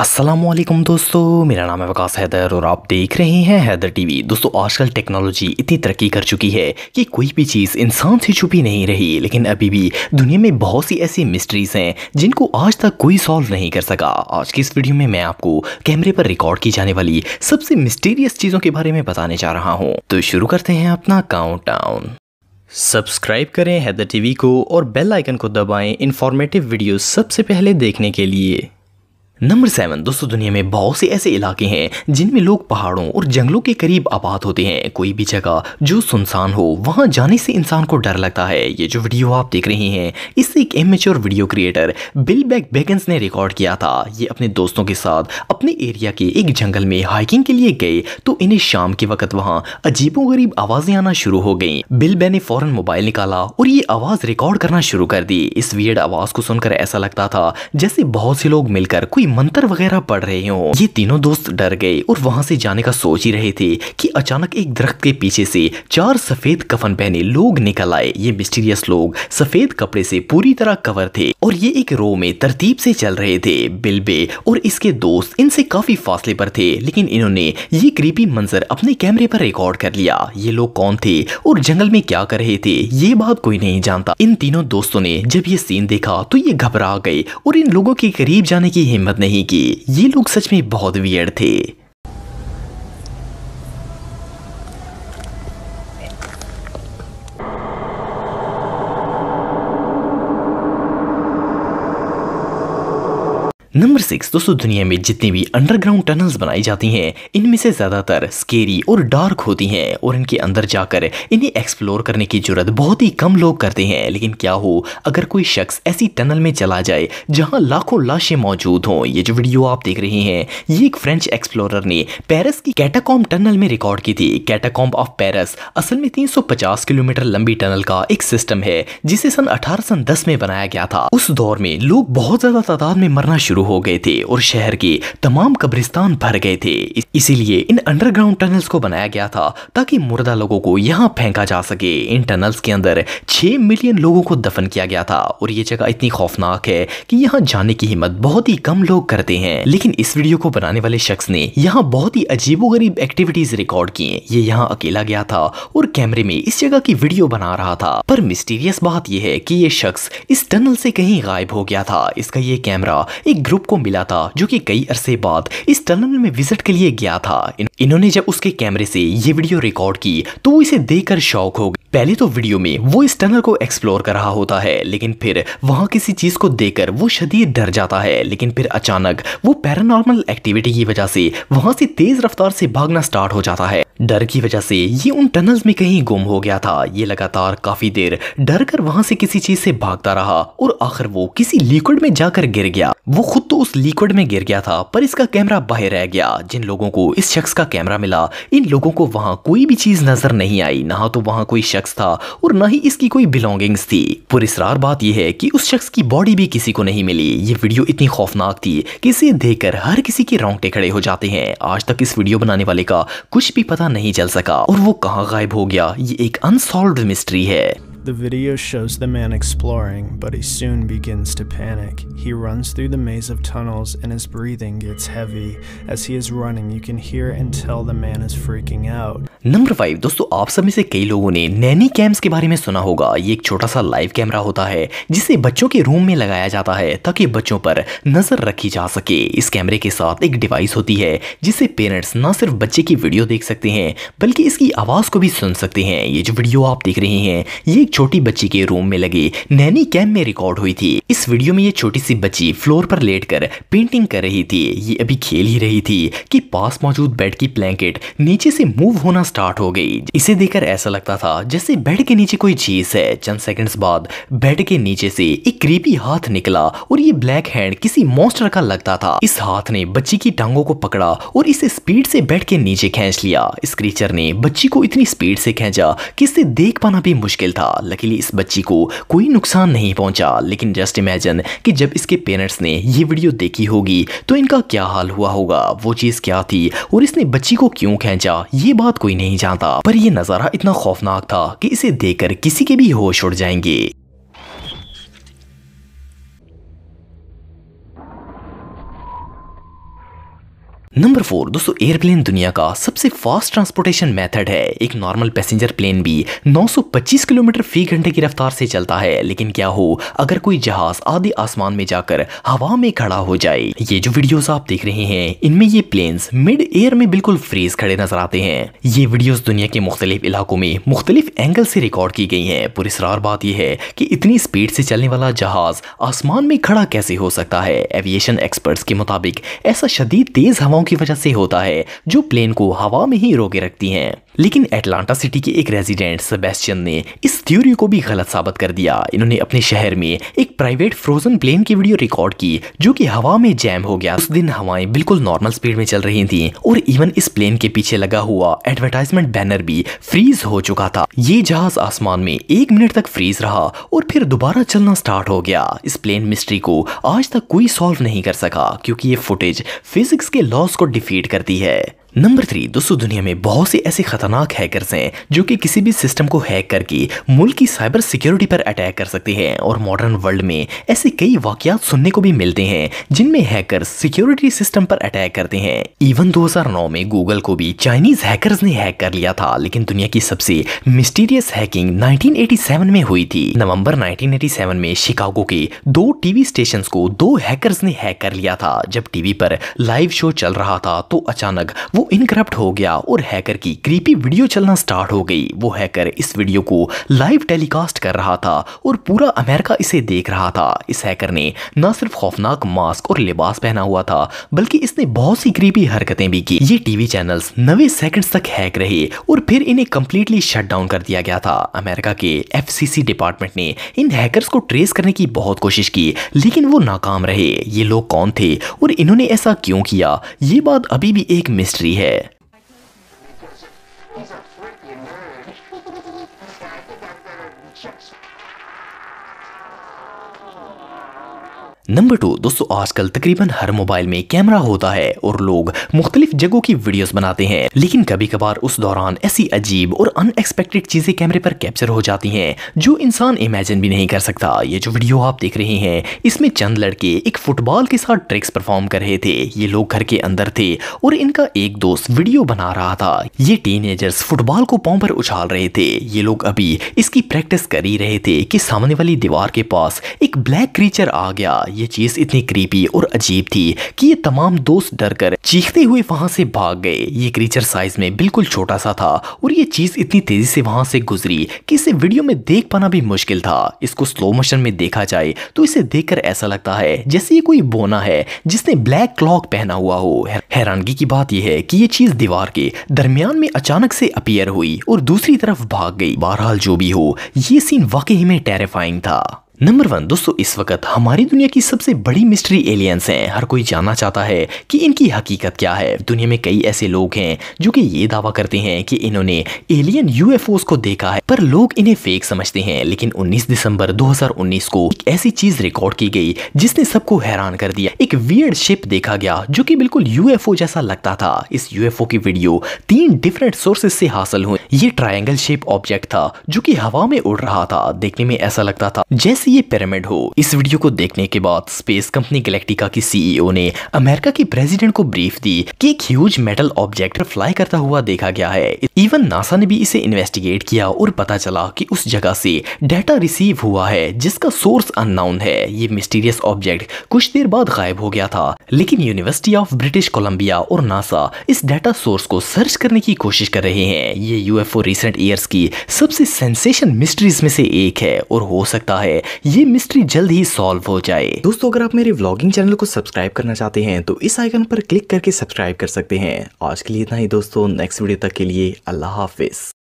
असलम दोस्तों मेरा नाम है वकास हैदर और आप देख रहे हैं हैदर टीवी दोस्तों आजकल टेक्नोलॉजी इतनी तरक्की कर चुकी है कि कोई भी चीज़ इंसान से छुपी नहीं रही लेकिन अभी भी दुनिया में बहुत सी ऐसी मिस्ट्रीज़ हैं जिनको आज तक कोई सॉल्व नहीं कर सका आज की इस वीडियो में मैं आपको कैमरे पर रिकॉर्ड की जाने वाली सबसे मिस्टीरियस चीज़ों के बारे में बताने जा रहा हूँ तो शुरू करते हैं अपना काउंट सब्सक्राइब करें हैदर टीवी को और बेल आइकन को दबाएँ इन्फॉर्मेटिव वीडियो सबसे पहले देखने के लिए नंबर सेवन दोस्तों दुनिया में बहुत से ऐसे इलाके हैं जिनमें लोग पहाड़ों और जंगलों के करीब आबाद होते हैं कोई भी जगह जो सुनसान हो वहां जाने से इंसान को डर लगता है ये जो वीडियो आप देख रहे हैं इसे एक एमेच्योर वीडियो क्रिएटर बिल बैक बेगन्स ने रिकॉर्ड किया था ये अपने दोस्तों के साथ अपने एरिया के एक जंगल में हाइकिंग के लिए गए तो इन्हें शाम के वक्त वहाँ अजीबोगरीब आवाजें आना शुरू हो गई बिल बे ने फौरन मोबाइल निकाला और ये आवाज रिकॉर्ड करना शुरू कर दी इस वियड आवाज को सुनकर ऐसा लगता था जैसे बहुत से लोग मिलकर कोई मंत्र वगैरह पढ़ रहे हो ये तीनों दोस्त डर गए और वहां से जाने का सोच ही रहे थे कि अचानक एक दरख्त के पीछे से चार सफेद कफन पहने लोग निकल आए ये मिस्टीरियस लोग सफेद कपड़े से पूरी तरह कवर थे और ये एक रो में तरतीब से चल रहे थे बिल्बे और इसके दोस्त इनसे काफी फासले पर थे लेकिन इन्होंने ये क्रीपी मंजर अपने कैमरे पर रिकॉर्ड कर लिया ये लोग कौन थे और जंगल में क्या कर रहे थे ये बात कोई नहीं जानता इन तीनों दोस्तों ने जब ये सीन देखा तो ये घबरा गए और इन लोगों के करीब जाने की हिम्मत नहीं की ये लोग सच में बहुत वियर्ड थे नंबर सिक्स दोस्तों दुनिया में जितनी भी अंडरग्राउंड टनल्स बनाई जाती हैं इनमें से ज़्यादातर स्केरी और डार्क होती हैं और इनके अंदर जाकर इन्हें एक्सप्लोर करने की जरूरत बहुत ही कम लोग करते हैं लेकिन क्या हो अगर कोई शख्स ऐसी टनल में चला जाए जहां लाखों लाशें मौजूद हों ये जो वीडियो आप देख रहे हैं ये एक फ्रेंच एक्सप्लोर ने पेरिस की कैटाकॉम टनल में रिकॉर्ड की थी कैटाकॉम ऑफ पेरिस असल में तीन किलोमीटर लंबी टनल का एक सिस्टम है जिसे सन अठारह में बनाया गया था उस दौर में लोग बहुत ज्यादा तादाद में मरना शुरू हो गए गए थे और शहर के तमाम कब्रिस्तान भर गए थे इसीलिए इन अंडरग्राउंड टनल्स को बनाया गया था ताकि मुर्दा लोगों को यहाँ फेंका जा सके इन टनल्स के अंदर छह मिलियन लोगों को दफन किया गया था और ये जगह इतनी खौफनाक है कि यहाँ जाने की हिम्मत बहुत ही कम लोग करते हैं लेकिन इस वीडियो को बनाने वाले शख्स ने यहाँ बहुत ही अजीबोगरीब एक्टिविटीज रिकॉर्ड की ये यहाँ अकेला गया था और कैमरे में इस जगह की वीडियो बना रहा था पर मिस्टीरियस बात यह है कि ये शख्स इस टनल से कहीं गायब हो गया था इसका ये कैमरा एक ग्रुप को मिला था जो कि कई अरसे बाद इस टनल में विजिट के लिए गया था इन्होंने जब उसके कैमरे से ये वीडियो रिकॉर्ड की तो इसे देखकर शौक हो गया पहले तो वीडियो में वो इस टनल को एक्सप्लोर कर रहा होता है लेकिन फिर वहाँ किसी चीज को देखकर वो शदीद डर जाता है लेकिन फिर अचानक वो पैरानॉर्मल एक्टिविटी की वजह से वहाँ से तेज रफ्तार से भागना स्टार्ट हो जाता है डर की वजह से ये उन टनल्स में कहीं गुम हो गया था ये लगातार काफी देर डर कर वहां से किसी चीज से भागता रहा और आखिर वो किसी लिक्विड में जाकर गिर गया वो खुद उस लिक्विड में गिर गया था पर इसका कैमरा बाहर रह गया जिन लोगों को इस शख्स का कैमरा मिला इन लोगों को वहां कोई भी चीज नजर नहीं आई ना तो वहां कोई शख्स था और ना ही इसकी कोई बिलोंगिंग्स थी पुरस्कार बात यह है कि उस शख्स की बॉडी भी किसी को नहीं मिली ये वीडियो इतनी खौफनाक थी कि इसे देखकर हर किसी के रोंगटे खड़े हो जाते हैं आज तक इस वीडियो बनाने वाले का कुछ भी पता नहीं चल सका और वो कहाँ गायब हो गया ये एक अनसोल्व मिस्ट्री है The video shows the man exploring, but he soon begins to panic. He runs through the maze of tunnels and his breathing gets heavy. As he is running, you can hear and tell the man is freaking out. Number five दोस्तों आप सभी से कई लोगों ने Naini camps के बारे में सुना होगा ये एक छोटा सा लाइव कैमरा होता है जिसे बच्चों के रूम में लगाया जाता है ताकि बच्चों पर नजर रखी जा सके इस कैमरे के साथ एक डिवाइस होती है जिसे पेरेंट्स ना सिर्फ बच्चे की वीडियो देख सकते हैं बल्कि इसकी आवाज को भी सुन सकते हैं ये जो वीडियो आप देख रहे हैं ये एक छोटी बच्ची के रूम में लगे नैनी कैम्प में रिकॉर्ड हुई थी इस वीडियो में ये छोटी सी बच्ची फ्लोर पर लेट कर पेंटिंग कर रही थी ये अभी खेल ही रही थी कि पास मौजूद बेड की ब्लैंकेट नीचे से मूव होना स्टार्ट हो गई इसे देखकर ऐसा लगता था जैसे बेड के नीचे कोई चीज है चंद सेकंड्स बाद बेड के नीचे से एक क्रीपी हाथ निकला और ये ब्लैक हैंड किसी मॉन्स्टर का लगता था इस हाथ ने बच्ची की टांगों को पकड़ा और इसे स्पीड से बेड के नीचे खेच लिया इस क्रीचर ने बच्ची को इतनी स्पीड से खेचा कि इसे देख पाना भी मुश्किल था लकीली इस बच्ची को कोई नुकसान नहीं पहुंचा लेकिन जस्ट इमेजन कि जब इसके पेरेंट्स ने ये वीडियो देखी होगी तो इनका क्या हाल हुआ होगा वो चीज़ क्या थी और इसने बच्ची को क्यों खींचा ये बात कोई नहीं जानता पर यह नज़ारा इतना खौफनाक था कि इसे देखकर किसी के भी होश उड़ जाएंगे नंबर फोर दोस्तों एयरप्लेन दुनिया का सबसे फास्ट ट्रांसपोर्टेशन मेथड है एक नॉर्मल पैसेंजर प्लेन भी 925 किलोमीटर फी घंटे की रफ्तार से चलता है लेकिन क्या हो अगर कोई जहाज आधे आसमान में जाकर हवा में खड़ा हो जाए ये जो वीडियोस आप देख रहे हैं इनमें ये प्लेन मिड एयर में बिल्कुल फ्रीज खड़े नजर आते हैं ये वीडियोज दुनिया के मुख्तलिफ इलाकों में मुख्तलिफ एंगल से रिकॉर्ड की गई है पुरस्ार बात यह है की इतनी स्पीड से चलने वाला जहाज आसमान में खड़ा कैसे हो सकता है एविएशन एक्सपर्ट के मुताबिक ऐसा शदीद तेज हवा हवाओं की वजह से होता है जो प्लेन को हवा में ही रोके रखती हैं लेकिन एटलांटा सिटी के एक रेजिडेंट सेबेस्टियन ने इस थ्योरी को भी गलत साबित कर दिया इन्होंने अपने शहर में एक प्राइवेट फ्रोजन प्लेन की वीडियो रिकॉर्ड की जो कि हवा में जैम हो गया उस दिन हवाएं बिल्कुल नॉर्मल स्पीड में चल रही थी और इवन इस प्लेन के पीछे लगा हुआ एडवर्टाइजमेंट बैनर भी फ्रीज हो चुका था ये जहाज आसमान में एक मिनट तक फ्रीज रहा और फिर दोबारा चलना स्टार्ट हो गया इस प्लेन मिस्ट्री को आज तक कोई सॉल्व नहीं कर सका क्योंकि ये फुटेज फिजिक्स के लॉस को डिफीट करती है नंबर थ्री दोस्तों दुनिया में बहुत से ऐसे खतरनाक हैकर्स हैं जो कि किसी भी सिस्टम को हैक करके मुल्क की साइबर सिक्योरिटी पर अटैक कर सकते हैं और मॉडर्न वर्ल्ड में ऐसे कई वाकयात सुनने को भी मिलते हैं जिनमें हैकर्स सिक्योरिटी सिस्टम पर अटैक करते हैं इवन 2009 में गूगल को भी चाइनीज हैकर्स ने हैक कर लिया था लेकिन दुनिया की सबसे मिस्टीरियस हैकिंग नाइनटीन में हुई थी नवम्बर नाइनटीन में शिकागो के दो टीवी स्टेशन को दो हैकर ने हैक कर लिया था जब टीवी पर लाइव शो चल रहा था तो अचानक वो इनक्रप्ट हो गया और हैकर की क्रीपी वीडियो चलना स्टार्ट हो गई वो हैकर इस वीडियो को लाइव टेलीकास्ट कर रहा था और पूरा अमेरिका इसे देख रहा था इस हैकर ने न सिर्फ खौफनाक मास्क और लिबास पहना हुआ था बल्कि इसने बहुत सी क्रीपी हरकतें भी की ये टीवी चैनल नवे सेकेंड तक हैक रहे और फिर इन्हें कंप्लीटली शट डाउन कर दिया गया था अमेरिका के एफ डिपार्टमेंट ने इन हैकर को ट्रेस करने की बहुत कोशिश की लेकिन वो नाकाम रहे ये लोग कौन थे और इन्होंने ऐसा क्यों किया ये बात अभी भी एक मिस्ट्री here. नंबर टू दोस्तों आजकल तकरीबन हर मोबाइल में कैमरा होता है और लोग मुख्तलिफ जगहों की वीडियोस बनाते हैं लेकिन कभी कभार उस दौरान ऐसी अजीब और अनएक्सपेक्टेड चीजें कैमरे पर कैप्चर हो जाती हैं जो इंसान इमेजिन भी नहीं कर सकता ये जो वीडियो आप देख रहे हैं इसमें चंद लड़के एक फुटबॉल के साथ ट्रिक्स परफॉर्म कर रहे थे ये लोग घर के अंदर थे और इनका एक दोस्त वीडियो बना रहा था ये टीन फुटबॉल को पाँव पर उछाल रहे थे ये लोग अभी इसकी प्रैक्टिस कर ही रहे थे कि सामने वाली दीवार के पास एक ब्लैक क्रीचर आ गया ये चीज इतनी क्रीपी और अजीब थी कि ये तमाम दोस्त डर कर चीखते हुए वहां से भाग गए ये क्रीचर साइज में बिल्कुल छोटा सा था और ये चीज इतनी तेजी से वहां से गुजरी कि इसे वीडियो में देख पाना भी मुश्किल था इसको स्लो मोशन में देखा जाए तो इसे देखकर ऐसा लगता है जैसे ये कोई बोना है जिसने ब्लैक क्लॉक पहना हुआ हो हैरानगी की बात यह है कि ये चीज दीवार के दरमियान में अचानक से अपियर हुई और दूसरी तरफ भाग गई बहरहाल जो भी हो ये सीन वाकई में टेरिफाइंग था नंबर वन दोस्तों इस वक्त हमारी दुनिया की सबसे बड़ी मिस्ट्री एलियंस हैं हर कोई जानना चाहता है कि इनकी हकीकत क्या है दुनिया में कई ऐसे लोग हैं जो कि ये दावा करते हैं कि इन्होंने एलियन यूएफओस को देखा है पर लोग इन्हें फेक समझते हैं लेकिन 19 दिसंबर 2019 को एक ऐसी चीज रिकॉर्ड की गई जिसने सबको हैरान कर दिया एक वियर्ड शिप देखा गया जो की बिल्कुल यूएफओ जैसा लगता था इस यूएफओ की वीडियो तीन डिफरेंट सोर्सेज से हासिल हुई ये ट्राइंगल शेप ऑब्जेक्ट था जो की हवा में उड़ रहा था देखने में ऐसा लगता था जैसे से ये पिरामिड हो इस वीडियो को देखने के बाद स्पेस कंपनी गैलेक्टिका की सीईओ ने अमेरिका की प्रेसिडेंट को ब्रीफ दी कि एक ह्यूज मेटल ऑब्जेक्ट फ्लाई करता हुआ देखा गया है इवन नासा ने भी इसे इन्वेस्टिगेट किया और पता चला कि उस जगह से डेटा रिसीव हुआ है जिसका सोर्स अननाउन है ये मिस्टीरियस ऑब्जेक्ट कुछ देर बाद गायब हो गया था लेकिन यूनिवर्सिटी ऑफ ब्रिटिश कोलंबिया और नासा इस डेटा सोर्स को सर्च करने की कोशिश कर रहे हैं ये यूएफओ रिसेंट ईयर्स की सबसे सेंसेशन मिस्ट्रीज में से एक है और हो सकता है ये मिस्ट्री जल्द ही सॉल्व हो जाए दोस्तों अगर आप मेरे व्लॉगिंग चैनल को सब्सक्राइब करना चाहते हैं तो इस आइकन पर क्लिक करके सब्सक्राइब कर सकते हैं आज के लिए इतना ही दोस्तों नेक्स्ट वीडियो तक के लिए अल्लाह हाफिज